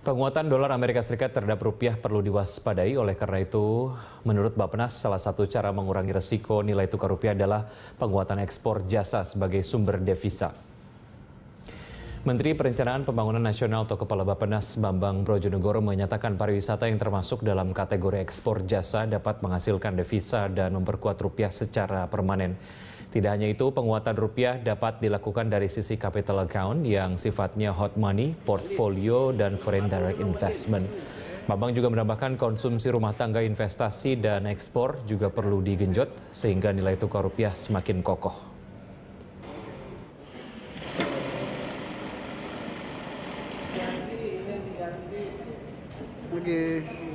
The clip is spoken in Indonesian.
Penguatan dolar Amerika Serikat terhadap rupiah perlu diwaspadai oleh karena itu menurut Bapenas, salah satu cara mengurangi resiko nilai tukar rupiah adalah penguatan ekspor jasa sebagai sumber devisa. Menteri Perencanaan Pembangunan Nasional atau Kepala Bapenas Bambang Brojonegoro menyatakan pariwisata yang termasuk dalam kategori ekspor jasa dapat menghasilkan devisa dan memperkuat rupiah secara permanen. Tidak hanya itu, penguatan rupiah dapat dilakukan dari sisi capital account yang sifatnya hot money, portfolio, dan foreign direct investment. Bambang juga menambahkan konsumsi rumah tangga investasi dan ekspor juga perlu digenjot sehingga nilai tukar rupiah semakin kokoh. Okay.